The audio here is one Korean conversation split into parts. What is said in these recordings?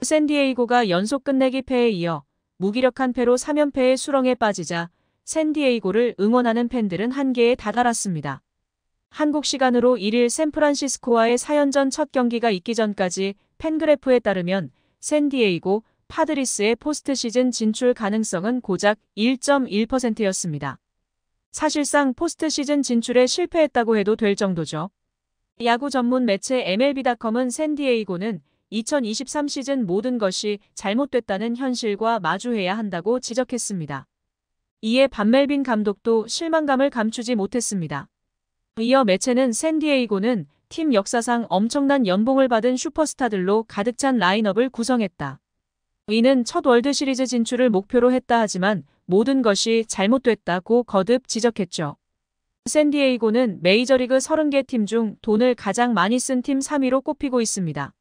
샌디에이고가 연속 끝내기 패에 이어 무기력한 패로 3연패의 수렁에 빠지자 샌디에이고를 응원하는 팬들은 한계에 다다랐습니다. 한국 시간으로 1일 샌프란시스코와의 4연전 첫 경기가 있기 전까지 팬그래프에 따르면 샌디에이고 파드리스의 포스트 시즌 진출 가능성은 고작 1.1%였습니다. 사실상 포스트 시즌 진출에 실패했다고 해도 될 정도죠. 야구 전문 매체 MLB닷컴은 샌디에이고는 2023 시즌 모든 것이 잘못됐다는 현실과 마주해야 한다고 지적했습니다. 이에 반멜빈 감독도 실망감을 감추지 못했습니다. 이어 매체는 샌디에이고는 팀 역사상 엄청난 연봉을 받은 슈퍼스타들로 가득 찬 라인업을 구성했다. 이는 첫 월드 시리즈 진출을 목표로 했다 하지만 모든 것이 잘못됐다고 거듭 지적했죠. 샌디에이고는 메이저리그 30개 팀 중 돈을 가장 많이 쓴 팀 3위로 꼽히고 있습니다.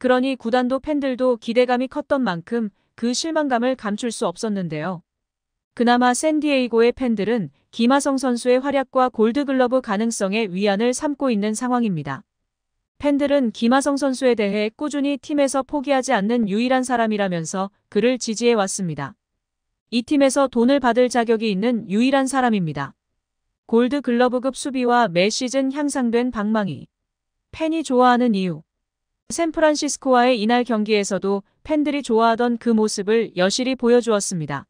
그러니 구단도 팬들도 기대감이 컸던 만큼 그 실망감을 감출 수 없었는데요. 그나마 샌디에이고의 팬들은 김하성 선수의 활약과 골드글러브 가능성에 위안을 삼고 있는 상황입니다. 팬들은 김하성 선수에 대해 꾸준히 팀에서 포기하지 않는 유일한 사람이라면서 그를 지지해왔습니다. 이 팀에서 돈을 받을 자격이 있는 유일한 사람입니다. 골드글러브급 수비와 매 시즌 향상된 방망이. 팬이 좋아하는 이유. 샌프란시스코와의 이날 경기에서도 팬들이 좋아하던 그 모습을 여실히 보여주었습니다.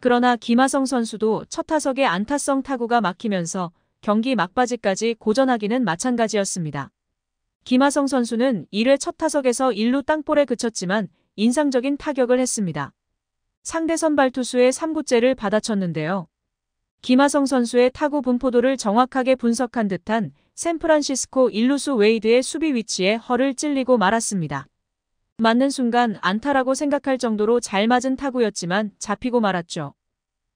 그러나 김하성 선수도 첫 타석에 안타성 타구가 막히면서 경기 막바지까지 고전하기는 마찬가지였습니다. 김하성 선수는 1회 첫 타석에서 1루 땅볼에 그쳤지만 인상적인 타격을 했습니다. 상대 선발 투수의 3구째를 받아쳤는데요. 김하성 선수의 타구 분포도를 정확하게 분석한 듯한 샌프란시스코 일루수 웨이드의 수비 위치에 허를 찔리고 말았습니다. 맞는 순간 안타라고 생각할 정도로 잘 맞은 타구였지만 잡히고 말았죠.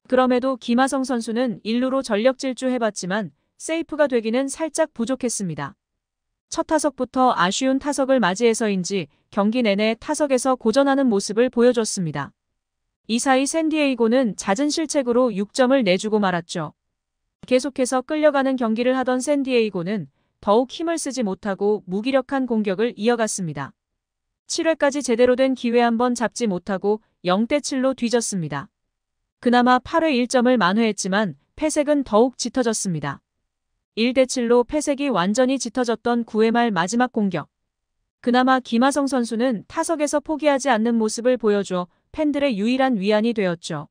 그럼에도 김하성 선수는 일루로 전력 질주해봤지만 세이프가 되기는 살짝 부족했습니다. 첫 타석부터 아쉬운 타석을 맞이해서인지 경기 내내 타석에서 고전하는 모습을 보여줬습니다. 이사이 샌디에이고는 잦은 실책으로 6점을 내주고 말았죠. 계속해서 끌려가는 경기를 하던 샌디에이고는 더욱 힘을 쓰지 못하고 무기력한 공격을 이어갔습니다. 7회까지 제대로 된 기회 한번 잡지 못하고 0대7로 뒤졌습니다. 그나마 8회 1점을 만회했지만 패색은 더욱 짙어졌습니다. 1대7로 패색이 완전히 짙어졌던 9회 말 마지막 공격. 그나마 김하성 선수는 타석에서 포기하지 않는 모습을 보여줘 팬들의 유일한 위안이 되었죠.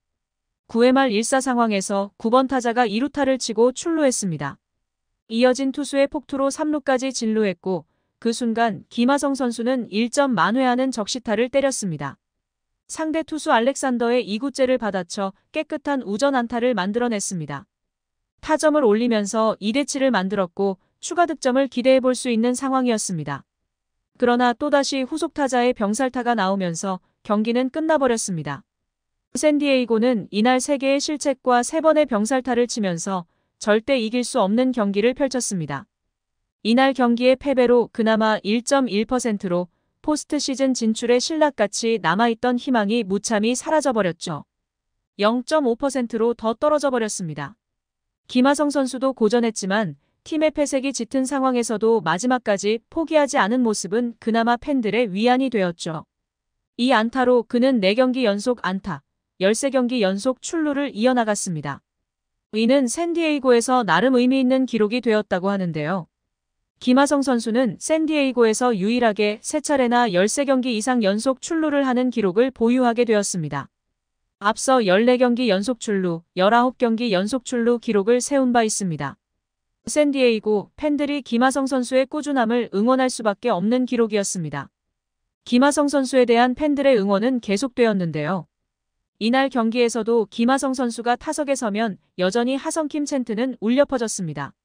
9회 말 1사 상황에서 9번 타자가 2루타를 치고 출루했습니다. 이어진 투수의 폭투로 3루까지 진루했고 그 순간 김하성 선수는 1점 만회하는 적시타를 때렸습니다. 상대 투수 알렉산더의 2구째를 받아쳐 깨끗한 우전 안타를 만들어냈습니다. 타점을 올리면서 2대7를 만들었고 추가 득점을 기대해볼 수 있는 상황이었습니다. 그러나 또다시 후속 타자의 병살타가 나오면서 경기는 끝나버렸습니다. 샌디에이고는 이날 3개의 실책과 3번의 병살타를 치면서 절대 이길 수 없는 경기를 펼쳤습니다. 이날 경기의 패배로 그나마 1.1%로 포스트 시즌 진출의 신락같이 남아있던 희망이 무참히 사라져버렸죠. 0.5%로 더 떨어져버렸습니다. 김하성 선수도 고전했지만 팀의 패색이 짙은 상황에서도 마지막까지 포기하지 않은 모습은 그나마 팬들의 위안이 되었죠. 이 안타로 그는 4경기 연속 안타, 13경기 연속 출루를 이어나갔습니다. 이는 샌디에이고에서 나름 의미 있는 기록이 되었다고 하는데요. 김하성 선수는 샌디에이고에서 유일하게 3차례나 13경기 이상 연속 출루를 하는 기록을 보유하게 되었습니다. 앞서 14경기 연속 출루, 19경기 연속 출루 기록을 세운 바 있습니다. 샌디에이고 팬들이 김하성 선수의 꾸준함을 응원할 수밖에 없는 기록이었습니다. 김하성 선수에 대한 팬들의 응원은 계속되었는데요. 이날 경기에서도 김하성 선수가 타석에 서면 여전히 하성킴 챈트는 울려 퍼졌습니다.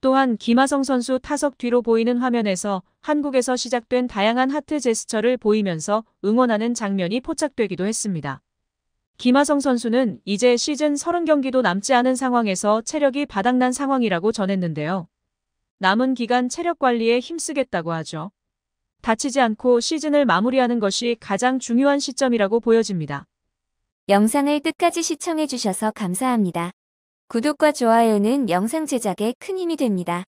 또한 김하성 선수 타석 뒤로 보이는 화면에서 한국에서 시작된 다양한 하트 제스처를 보이면서 응원하는 장면이 포착되기도 했습니다. 김하성 선수는 이제 시즌 30경기도 남지 않은 상황에서 체력이 바닥난 상황이라고 전했는데요. 남은 기간 체력 관리에 힘쓰겠다고 하죠. 다치지 않고 시즌을 마무리하는 것이 가장 중요한 시점이라고 보여집니다. 영상을 끝까지 시청해주셔서 감사합니다. 구독과 좋아요는 영상 제작에 큰 힘이 됩니다.